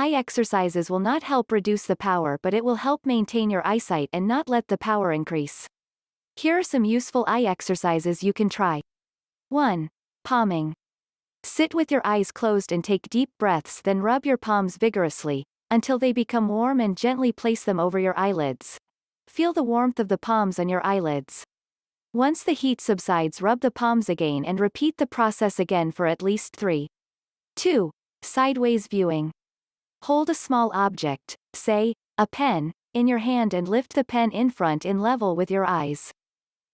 Eye exercises will not help reduce the power but it will help maintain your eyesight and not let the power increase. Here are some useful eye exercises you can try. 1. Palming. Sit with your eyes closed and take deep breaths then rub your palms vigorously, until they become warm and gently place them over your eyelids. Feel the warmth of the palms on your eyelids. Once the heat subsides rub the palms again and repeat the process again for at least 3. 2. Sideways viewing. Hold a small object, say, a pen, in your hand and lift the pen in front in level with your eyes.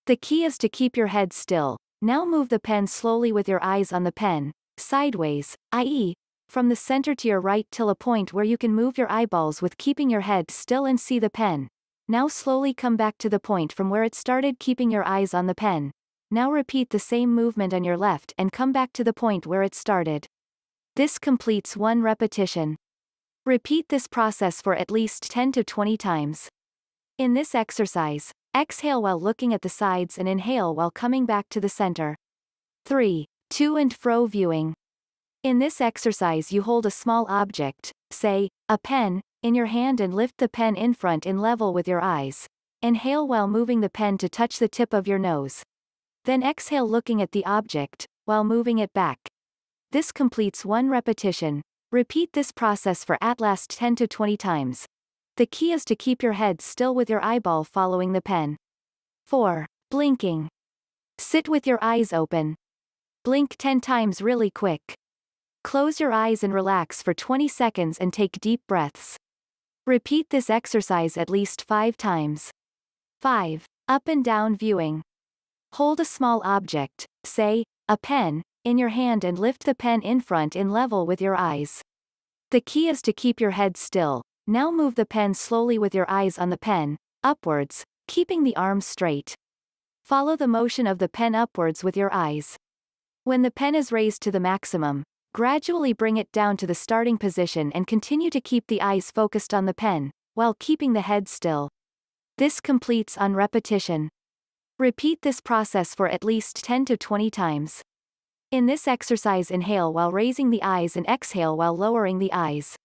The key is to keep your head still. Now move the pen slowly with your eyes on the pen, sideways, i.e., from the center to your right till a point where you can move your eyeballs with keeping your head still and see the pen. Now slowly come back to the point from where it started keeping your eyes on the pen. Now repeat the same movement on your left and come back to the point where it started. This completes one repetition. Repeat this process for at least 10 to 20 times. In this exercise, exhale while looking at the sides and inhale while coming back to the center. 3. To and fro viewing. In this exercise you hold a small object, say, a pen, in your hand and lift the pen in front in level with your eyes. Inhale while moving the pen to touch the tip of your nose. Then exhale looking at the object, while moving it back. This completes one repetition, Repeat this process for at least 10 to 20 times. The key is to keep your head still with your eyeball following the pen. 4. Blinking. Sit with your eyes open. Blink 10 times really quick. Close your eyes and relax for 20 seconds and take deep breaths. Repeat this exercise at least 5 times. 5. Up and down viewing. Hold a small object, say, a pen, in your hand and lift the pen in front in level with your eyes. The key is to keep your head still. Now move the pen slowly with your eyes on the pen, upwards, keeping the arms straight. Follow the motion of the pen upwards with your eyes. When the pen is raised to the maximum, gradually bring it down to the starting position and continue to keep the eyes focused on the pen, while keeping the head still. This completes on repetition. Repeat this process for at least 10 to 20 times. In this exercise inhale while raising the eyes and exhale while lowering the eyes.